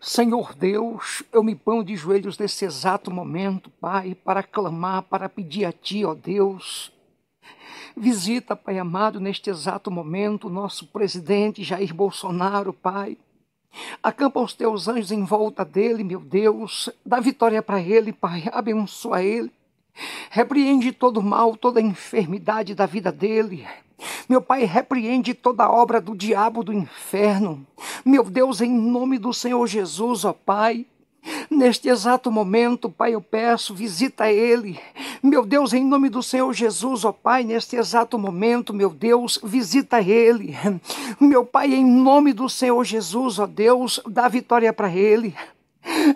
Senhor Deus, eu me ponho de joelhos nesse exato momento, Pai, para clamar, para pedir a Ti, ó Deus. Visita, Pai amado, neste exato momento, nosso presidente Jair Bolsonaro, Pai. Acampa os teus anjos em volta dele, meu Deus. Dá vitória para ele, Pai. Abençoa ele. Repreende todo mal, toda enfermidade da vida dele. Meu Pai, repreende toda obra do diabo do inferno. Meu Deus, em nome do Senhor Jesus, ó Pai. Neste exato momento, Pai, eu peço, visita ele. Meu Deus, em nome do Senhor Jesus, ó Pai, neste exato momento, meu Deus, visita ele. Meu Pai, em nome do Senhor Jesus, ó Deus, dá vitória para ele.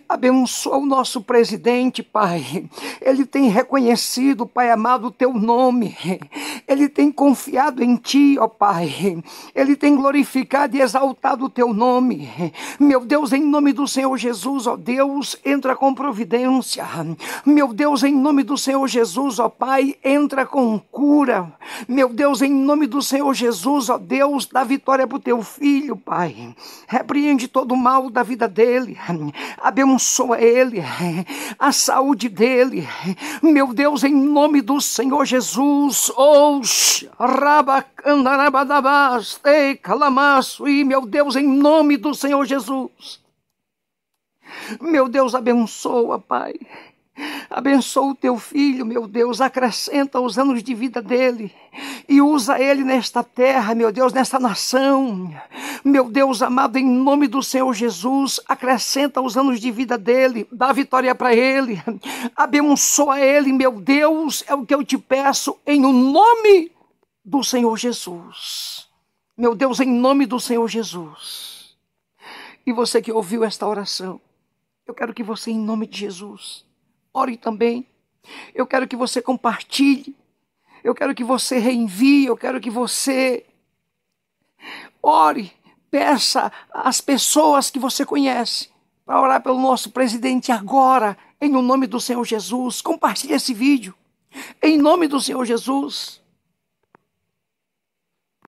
Abençoa o nosso presidente, Pai. Ele tem reconhecido, Pai amado, o teu nome. Ele tem confiado em ti, ó Pai. Ele tem glorificado e exaltado o teu nome. Meu Deus, em nome do Senhor Jesus, ó Deus, entra com providência. Meu Deus, em nome do Senhor Jesus, ó Pai, entra com cura. Meu Deus, em nome do Senhor Jesus, ó Deus, dá vitória para o teu filho, Pai. Repreende todo o mal da vida dele. Abençoa ele, a saúde dele. Meu Deus, em nome do Senhor Jesus, ouça, rabacandarabadabas, calamaço, e meu Deus, em nome do Senhor Jesus. Meu Deus, abençoa, Pai. Abençoa o teu filho, meu Deus, acrescenta os anos de vida dele e usa ele nesta terra, meu Deus, nesta nação. Meu Deus amado, em nome do Senhor Jesus, acrescenta os anos de vida dele, dá vitória para ele, abençoa ele, meu Deus, é o que eu te peço em o nome do Senhor Jesus. Meu Deus, em nome do Senhor Jesus. E você que ouviu esta oração, eu quero que você, em nome de Jesus, ore também. Eu quero que você compartilhe. Eu quero que você reenvie. Eu quero que você ore. Peça às pessoas que você conhece para orar pelo nosso presidente agora, em nome do Senhor Jesus. Compartilhe esse vídeo. Em nome do Senhor Jesus.